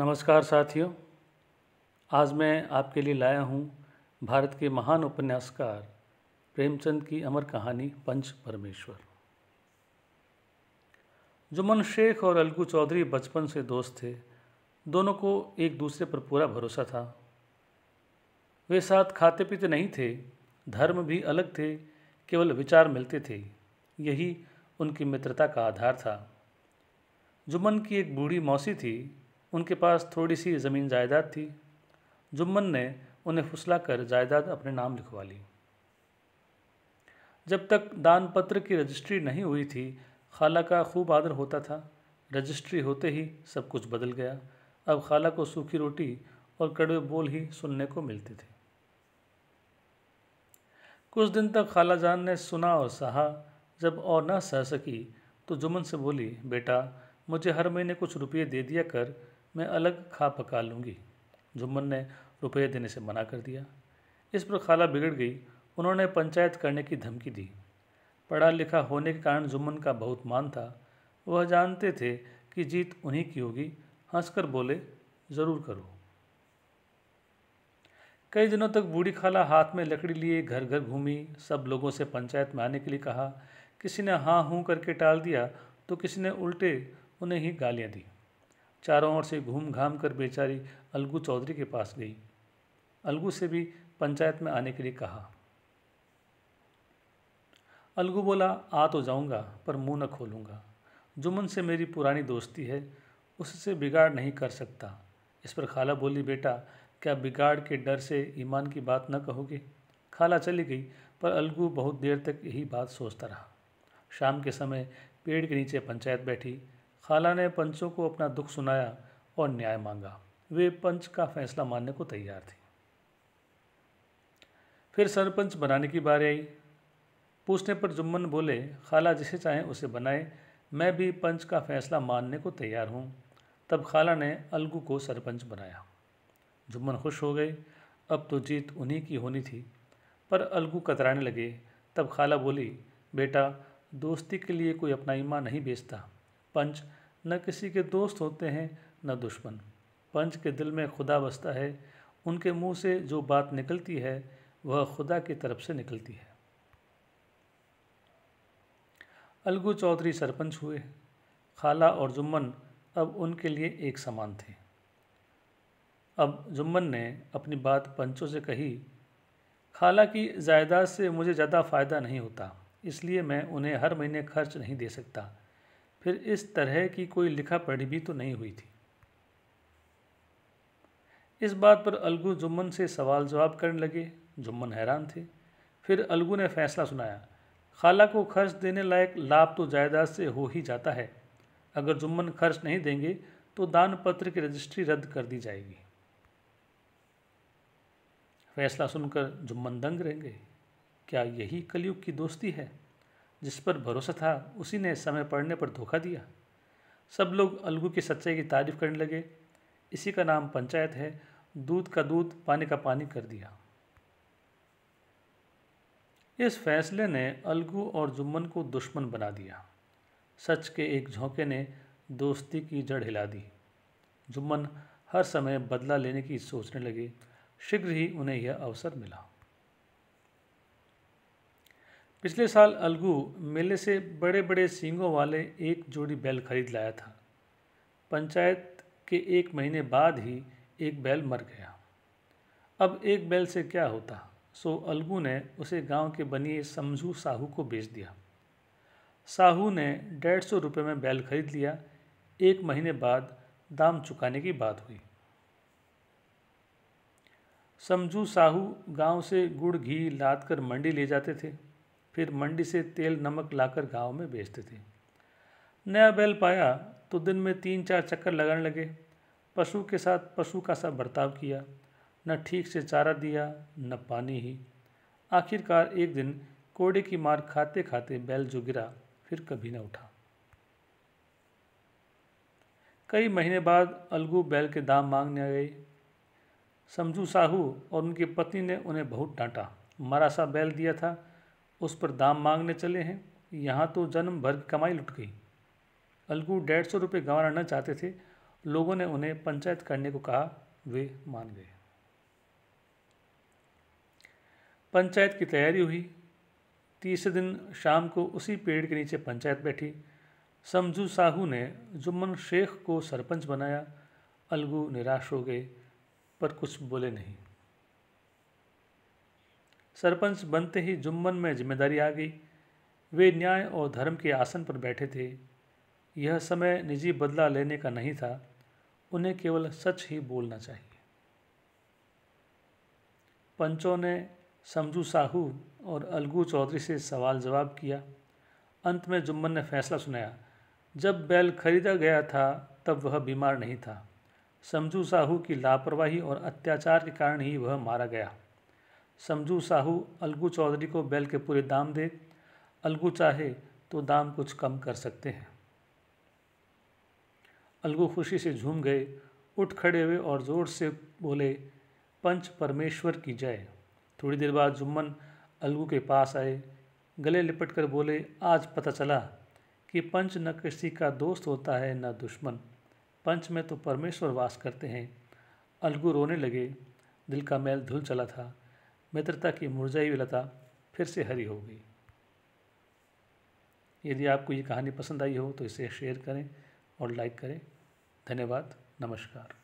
नमस्कार साथियों आज मैं आपके लिए लाया हूँ भारत के महान उपन्यासकार प्रेमचंद की अमर कहानी पंच परमेश्वर जुमन शेख और अलगू चौधरी बचपन से दोस्त थे दोनों को एक दूसरे पर पूरा भरोसा था वे साथ खाते पीते नहीं थे धर्म भी अलग थे केवल विचार मिलते थे यही उनकी मित्रता का आधार था जुमन की एक बूढ़ी मौसी थी उनके पास थोड़ी सी ज़मीन जायदाद थी जुम्मन ने उन्हें कर जायदाद अपने नाम लिखवा ली जब तक दान पत्र की रजिस्ट्री नहीं हुई थी खाला का खूब आदर होता था रजिस्ट्री होते ही सब कुछ बदल गया अब खाला को सूखी रोटी और कड़वे बोल ही सुनने को मिलते थे कुछ दिन तक खाला जान ने सुना और सहा जब और ना सह सकी तो जुम्मन से बोली बेटा मुझे हर महीने कुछ रुपये दे दिया कर मैं अलग खा पका लूँगी जुम्मन ने रुपये देने से मना कर दिया इस पर खाला बिगड़ गई उन्होंने पंचायत करने की धमकी दी पढ़ा लिखा होने के कारण जुम्मन का बहुत मान था वह जानते थे कि जीत उन्हीं की होगी हंसकर बोले ज़रूर करो कई दिनों तक बूढ़ी खाला हाथ में लकड़ी लिए घर घर घूमी सब लोगों से पंचायत में आने के लिए कहा किसी ने हाँ हूँ करके टाल दिया तो किसी ने उल्टे उन्हें ही गालियाँ दी चारों ओर से घूम घाम कर बेचारी अलगू चौधरी के पास गई अलगू से भी पंचायत में आने के लिए कहा अलगू बोला आ तो जाऊंगा पर मुंह न खोलूंगा जुम्मन से मेरी पुरानी दोस्ती है उससे बिगाड़ नहीं कर सकता इस पर खाला बोली बेटा क्या बिगाड़ के डर से ईमान की बात न कहोगे खाला चली गई पर अलगू बहुत देर तक यही बात सोचता रहा शाम के समय पेड़ के नीचे पंचायत बैठी खाला ने पंचों को अपना दुख सुनाया और न्याय मांगा वे पंच का फैसला मानने को तैयार थे फिर सरपंच बनाने की बारी आई पूछने पर जुम्मन बोले खाला जिसे चाहें उसे बनाए मैं भी पंच का फैसला मानने को तैयार हूँ तब खाला ने अलगू को सरपंच बनाया जुम्मन खुश हो गए अब तो जीत उन्हीं की होनी थी पर अलगू कतराने लगे तब खाला बोली बेटा दोस्ती के लिए कोई अपना ईमान नहीं बेचता पंच न किसी के दोस्त होते हैं न दुश्मन पंच के दिल में खुदा बसता है उनके मुंह से जो बात निकलती है वह खुदा की तरफ से निकलती है अलगू चौधरी सरपंच हुए खाला और जुम्मन अब उनके लिए एक समान थे अब जुम्मन ने अपनी बात पंचों से कही खाला की जायदाद से मुझे ज़्यादा फ़ायदा नहीं होता इसलिए मैं उन्हें हर महीने खर्च नहीं दे सकता फिर इस तरह की कोई लिखा पढ़ी भी तो नहीं हुई थी इस बात पर अलगू जुम्मन से सवाल जवाब करने लगे जुम्मन हैरान थे फिर अलगू ने फैसला सुनाया खाला को खर्च देने लायक लाभ तो जायदाद से हो ही जाता है अगर जुम्मन खर्च नहीं देंगे तो दान पत्र की रजिस्ट्री रद्द कर दी जाएगी फैसला सुनकर जुम्मन दंग रहेंगे क्या यही कलयुग की दोस्ती है जिस पर भरोसा था उसी ने समय पड़ने पर धोखा दिया सब लोग अलगू की सच्चाई की तारीफ करने लगे इसी का नाम पंचायत है दूध का दूध पानी का पानी कर दिया इस फैसले ने अलगू और जुम्मन को दुश्मन बना दिया सच के एक झोंके ने दोस्ती की जड़ हिला दी जुम्मन हर समय बदला लेने की सोचने लगे शीघ्र ही उन्हें यह अवसर मिला पिछले साल अलगू मेले से बड़े बड़े सींगों वाले एक जोड़ी बैल खरीद लाया था पंचायत के एक महीने बाद ही एक बैल मर गया अब एक बैल से क्या होता सो अलगू ने उसे गांव के बनिए समझू साहू को बेच दिया साहू ने डेढ़ सौ रुपये में बैल खरीद लिया एक महीने बाद दाम चुकाने की बात हुई समझू साहू गांव से गुड़ घी लाद कर मंडी ले जाते थे फिर मंडी से तेल नमक लाकर गांव में बेचते थे नया बैल पाया तो दिन में तीन चार चक्कर लगाने लगे पशु के साथ पशु का सा बर्ताव किया न ठीक से चारा दिया न पानी ही आखिरकार एक दिन कोड़े की मार खाते खाते बैल जो गिरा फिर कभी न उठा कई महीने बाद अलगू बैल के दाम मांगने गए समझू साहू और उनकी पत्नी ने उन्हें बहुत डांटा मरासा सा बैल दिया था उस पर दाम मांगने चले हैं यहाँ तो जन्म भर की कमाई लुट गई अलगू डेढ़ सौ रुपये गंवाना न चाहते थे लोगों ने उन्हें पंचायत करने को कहा वे मान गए पंचायत की तैयारी हुई तीसरे दिन शाम को उसी पेड़ के नीचे पंचायत बैठी समझू साहू ने जुम्मन शेख को सरपंच बनाया अलगू निराश हो गए पर कुछ बोले नहीं सरपंच बनते ही जुम्मन में जिम्मेदारी आ गई वे न्याय और धर्म के आसन पर बैठे थे यह समय निजी बदला लेने का नहीं था उन्हें केवल सच ही बोलना चाहिए पंचों ने समझू साहू और अलगू चौधरी से सवाल जवाब किया अंत में जुम्मन ने फैसला सुनाया जब बैल खरीदा गया था तब वह बीमार नहीं था समझू साहू की लापरवाही और अत्याचार के कारण ही वह मारा गया समझू साहू अलगू चौधरी को बैल के पूरे दाम दे अलगू चाहे तो दाम कुछ कम कर सकते हैं अलगू खुशी से झूम गए उठ खड़े हुए और ज़ोर से बोले पंच परमेश्वर की जय थोड़ी देर बाद जुम्मन अलगू के पास आए गले लिपट कर बोले आज पता चला कि पंच न किसी का दोस्त होता है न दुश्मन पंच में तो परमेश्वर वास करते हैं अलगू रोने लगे दिल का मैल धुल चला था मित्रता की मुरझाई हुई लता फिर से हरी हो गई यदि आपको ये कहानी पसंद आई हो तो इसे शेयर करें और लाइक करें धन्यवाद नमस्कार